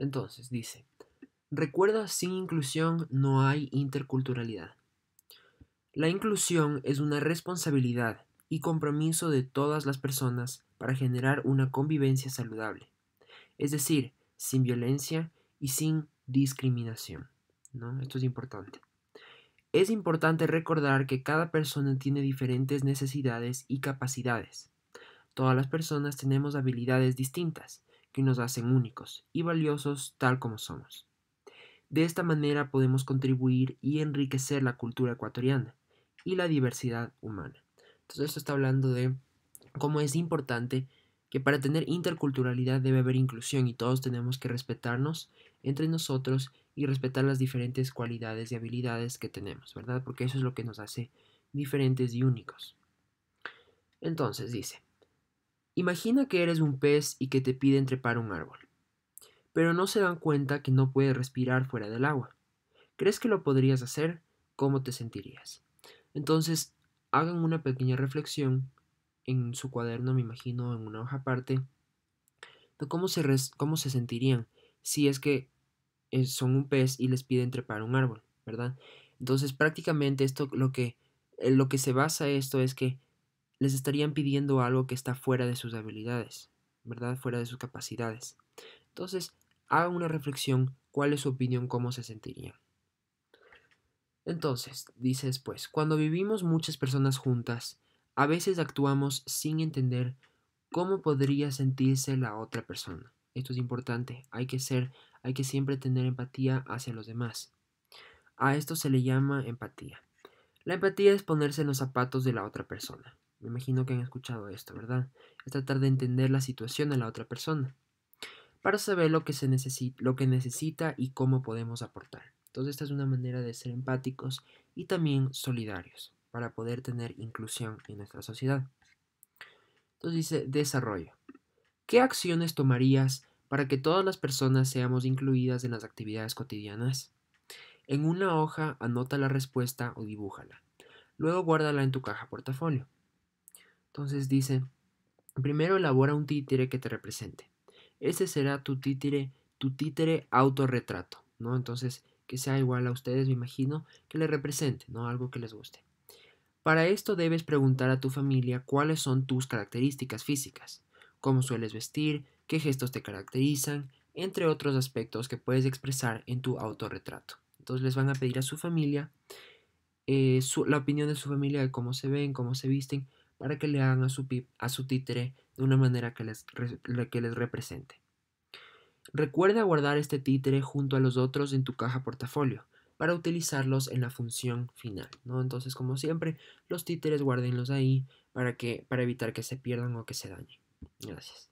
Entonces, dice, recuerda, sin inclusión no hay interculturalidad. La inclusión es una responsabilidad y compromiso de todas las personas para generar una convivencia saludable, es decir, sin violencia y sin discriminación. Esto es importante. Es importante recordar que cada persona tiene diferentes necesidades y capacidades. Todas las personas tenemos habilidades distintas que nos hacen únicos y valiosos tal como somos. De esta manera podemos contribuir y enriquecer la cultura ecuatoriana y la diversidad humana. Entonces esto está hablando de cómo es importante que para tener interculturalidad debe haber inclusión y todos tenemos que respetarnos entre nosotros y respetar las diferentes cualidades y habilidades que tenemos, ¿verdad? Porque eso es lo que nos hace diferentes y únicos. Entonces dice, Imagina que eres un pez y que te piden trepar un árbol, pero no se dan cuenta que no puedes respirar fuera del agua. ¿Crees que lo podrías hacer? ¿Cómo te sentirías? Entonces, hagan una pequeña reflexión en su cuaderno, me imagino, en una hoja aparte, de cómo se, cómo se sentirían si es que eh, son un pez y les piden trepar un árbol, ¿verdad? Entonces, prácticamente esto lo que, eh, lo que se basa esto es que les estarían pidiendo algo que está fuera de sus habilidades, ¿verdad? Fuera de sus capacidades. Entonces, haga una reflexión, cuál es su opinión, cómo se sentirían. Entonces, dice después, cuando vivimos muchas personas juntas, a veces actuamos sin entender cómo podría sentirse la otra persona. Esto es importante, hay que ser, hay que siempre tener empatía hacia los demás. A esto se le llama empatía. La empatía es ponerse en los zapatos de la otra persona. Me imagino que han escuchado esto, ¿verdad? Es tratar de entender la situación de la otra persona para saber lo que, se necesita, lo que necesita y cómo podemos aportar. Entonces esta es una manera de ser empáticos y también solidarios para poder tener inclusión en nuestra sociedad. Entonces dice desarrollo. ¿Qué acciones tomarías para que todas las personas seamos incluidas en las actividades cotidianas? En una hoja anota la respuesta o dibújala. Luego guárdala en tu caja portafolio. Entonces dice, primero elabora un títere que te represente. Ese será tu títere, tu títere autorretrato, ¿no? Entonces, que sea igual a ustedes, me imagino, que le represente, ¿no? Algo que les guste. Para esto debes preguntar a tu familia cuáles son tus características físicas, cómo sueles vestir, qué gestos te caracterizan, entre otros aspectos que puedes expresar en tu autorretrato. Entonces les van a pedir a su familia eh, la opinión de su familia de cómo se ven, cómo se visten, para que le hagan a su, a su títere de una manera que les, que les represente. Recuerda guardar este títere junto a los otros en tu caja portafolio para utilizarlos en la función final. ¿no? Entonces, como siempre, los títeres guárdenlos ahí para, que, para evitar que se pierdan o que se dañen. Gracias.